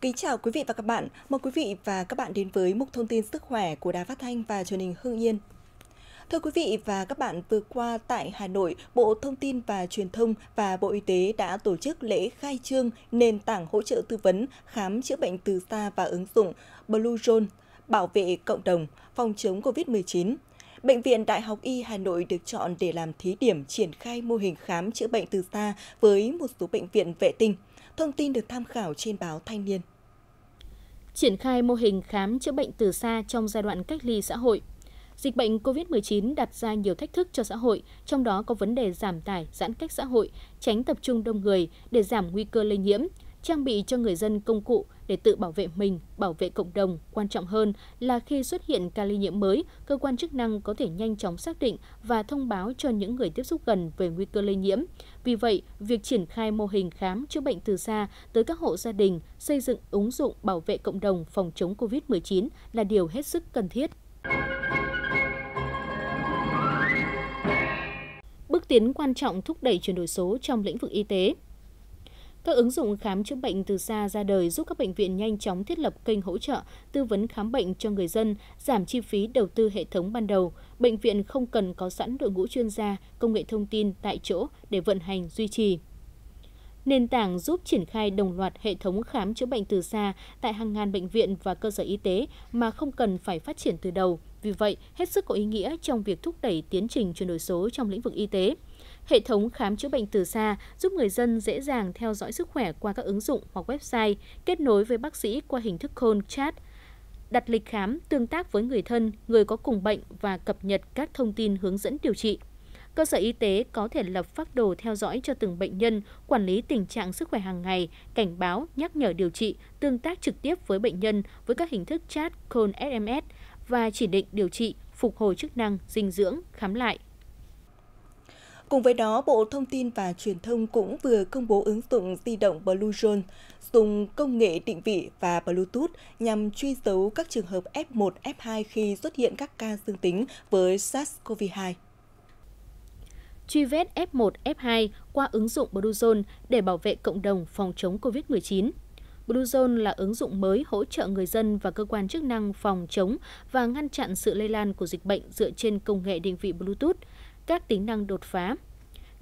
Kính chào quý vị và các bạn. Mời quý vị và các bạn đến với mục thông tin sức khỏe của Đài Phát Thanh và truyền hình Hương Yên. Thưa quý vị và các bạn, vừa qua tại Hà Nội, Bộ Thông tin và Truyền thông và Bộ Y tế đã tổ chức lễ khai trương nền tảng hỗ trợ tư vấn, khám chữa bệnh từ xa và ứng dụng Bluezone bảo vệ cộng đồng, phòng chống COVID-19. Bệnh viện Đại học Y Hà Nội được chọn để làm thí điểm triển khai mô hình khám chữa bệnh từ xa với một số bệnh viện vệ tinh. Thông tin được tham khảo trên báo Thanh niên triển khai mô hình khám chữa bệnh từ xa trong giai đoạn cách ly xã hội. Dịch bệnh COVID-19 đặt ra nhiều thách thức cho xã hội, trong đó có vấn đề giảm tải, giãn cách xã hội, tránh tập trung đông người để giảm nguy cơ lây nhiễm, trang bị cho người dân công cụ để tự bảo vệ mình, bảo vệ cộng đồng. Quan trọng hơn là khi xuất hiện ca lây nhiễm mới, cơ quan chức năng có thể nhanh chóng xác định và thông báo cho những người tiếp xúc gần về nguy cơ lây nhiễm. Vì vậy, việc triển khai mô hình khám chữa bệnh từ xa tới các hộ gia đình, xây dựng ứng dụng bảo vệ cộng đồng phòng chống COVID-19 là điều hết sức cần thiết. Bước tiến quan trọng thúc đẩy chuyển đổi số trong lĩnh vực y tế – các ứng dụng khám chữa bệnh từ xa ra đời giúp các bệnh viện nhanh chóng thiết lập kênh hỗ trợ, tư vấn khám bệnh cho người dân, giảm chi phí đầu tư hệ thống ban đầu. Bệnh viện không cần có sẵn đội ngũ chuyên gia, công nghệ thông tin tại chỗ để vận hành duy trì. Nền tảng giúp triển khai đồng loạt hệ thống khám chữa bệnh từ xa tại hàng ngàn bệnh viện và cơ sở y tế mà không cần phải phát triển từ đầu, vì vậy, hết sức có ý nghĩa trong việc thúc đẩy tiến trình chuyển đổi số trong lĩnh vực y tế. Hệ thống khám chữa bệnh từ xa giúp người dân dễ dàng theo dõi sức khỏe qua các ứng dụng hoặc website, kết nối với bác sĩ qua hình thức call chat, đặt lịch khám, tương tác với người thân, người có cùng bệnh và cập nhật các thông tin hướng dẫn điều trị. Cơ sở y tế có thể lập phác đồ theo dõi cho từng bệnh nhân, quản lý tình trạng sức khỏe hàng ngày, cảnh báo, nhắc nhở điều trị, tương tác trực tiếp với bệnh nhân với các hình thức chat, call SMS, và chỉ định điều trị, phục hồi chức năng, dinh dưỡng, khám lại. Cùng với đó, Bộ Thông tin và Truyền thông cũng vừa công bố ứng dụng di động Bluezone dùng công nghệ định vị và Bluetooth nhằm truy dấu các trường hợp F1, F2 khi xuất hiện các ca dương tính với SARS-CoV-2 truy vết F1, F2 qua ứng dụng Bluezone để bảo vệ cộng đồng phòng chống COVID-19. Bluezone là ứng dụng mới hỗ trợ người dân và cơ quan chức năng phòng chống và ngăn chặn sự lây lan của dịch bệnh dựa trên công nghệ định vị Bluetooth, các tính năng đột phá.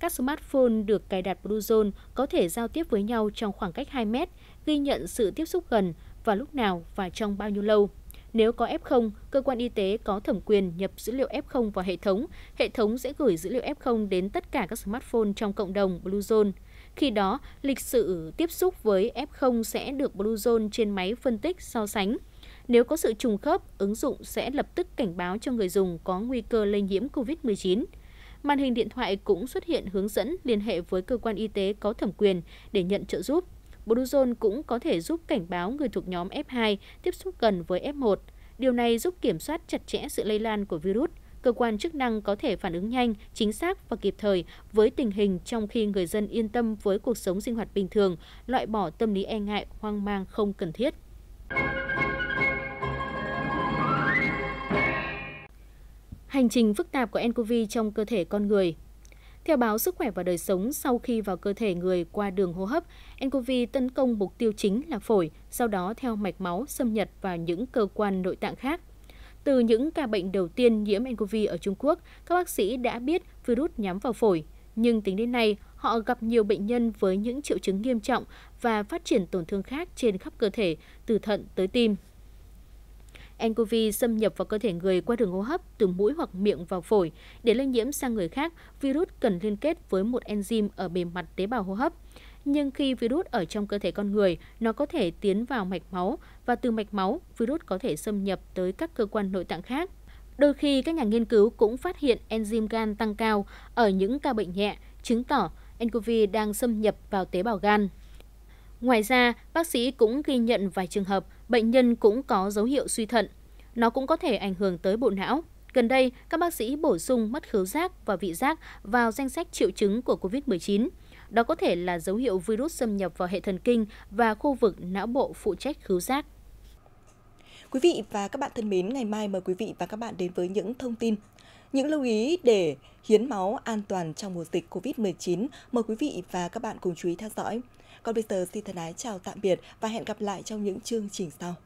Các smartphone được cài đặt Bluezone có thể giao tiếp với nhau trong khoảng cách 2 mét, ghi nhận sự tiếp xúc gần và lúc nào và trong bao nhiêu lâu. Nếu có F0, cơ quan y tế có thẩm quyền nhập dữ liệu F0 vào hệ thống. Hệ thống sẽ gửi dữ liệu F0 đến tất cả các smartphone trong cộng đồng Bluezone. Khi đó, lịch sử tiếp xúc với F0 sẽ được Bluezone trên máy phân tích so sánh. Nếu có sự trùng khớp, ứng dụng sẽ lập tức cảnh báo cho người dùng có nguy cơ lây nhiễm COVID-19. Màn hình điện thoại cũng xuất hiện hướng dẫn liên hệ với cơ quan y tế có thẩm quyền để nhận trợ giúp. Bluezone cũng có thể giúp cảnh báo người thuộc nhóm F2 tiếp xúc gần với F1. Điều này giúp kiểm soát chặt chẽ sự lây lan của virus – cơ quan chức năng có thể phản ứng nhanh, chính xác và kịp thời với tình hình trong khi người dân yên tâm với cuộc sống sinh hoạt bình thường, loại bỏ tâm lý e ngại, hoang mang không cần thiết. Hành trình phức tạp của nCoV trong cơ thể con người theo báo Sức khỏe và đời sống, sau khi vào cơ thể người qua đường hô hấp, nCoV tấn công mục tiêu chính là phổi, sau đó theo mạch máu xâm nhập vào những cơ quan nội tạng khác. Từ những ca bệnh đầu tiên nhiễm nCoV ở Trung Quốc, các bác sĩ đã biết virus nhắm vào phổi. Nhưng tính đến nay, họ gặp nhiều bệnh nhân với những triệu chứng nghiêm trọng và phát triển tổn thương khác trên khắp cơ thể, từ thận tới tim. nCoV xâm nhập vào cơ thể người qua đường hô hấp từ mũi hoặc miệng vào phổi. Để lây nhiễm sang người khác, virus cần liên kết với một enzyme ở bề mặt tế bào hô hấp nhưng khi virus ở trong cơ thể con người, nó có thể tiến vào mạch máu và từ mạch máu, virus có thể xâm nhập tới các cơ quan nội tạng khác. Đôi khi các nhà nghiên cứu cũng phát hiện enzyme gan tăng cao ở những ca bệnh nhẹ, chứng tỏ nCoV đang xâm nhập vào tế bào gan. Ngoài ra, bác sĩ cũng ghi nhận vài trường hợp bệnh nhân cũng có dấu hiệu suy thận. Nó cũng có thể ảnh hưởng tới bộ não. Gần đây, các bác sĩ bổ sung mất khứu giác và vị giác vào danh sách triệu chứng của COVID-19. Đó có thể là dấu hiệu virus xâm nhập vào hệ thần kinh và khu vực não bộ phụ trách khứu giác. Quý vị và các bạn thân mến, ngày mai mời quý vị và các bạn đến với những thông tin, những lưu ý để hiến máu an toàn trong mùa dịch COVID-19. Mời quý vị và các bạn cùng chú ý theo dõi. Còn bây giờ xin thân ái chào tạm biệt và hẹn gặp lại trong những chương trình sau.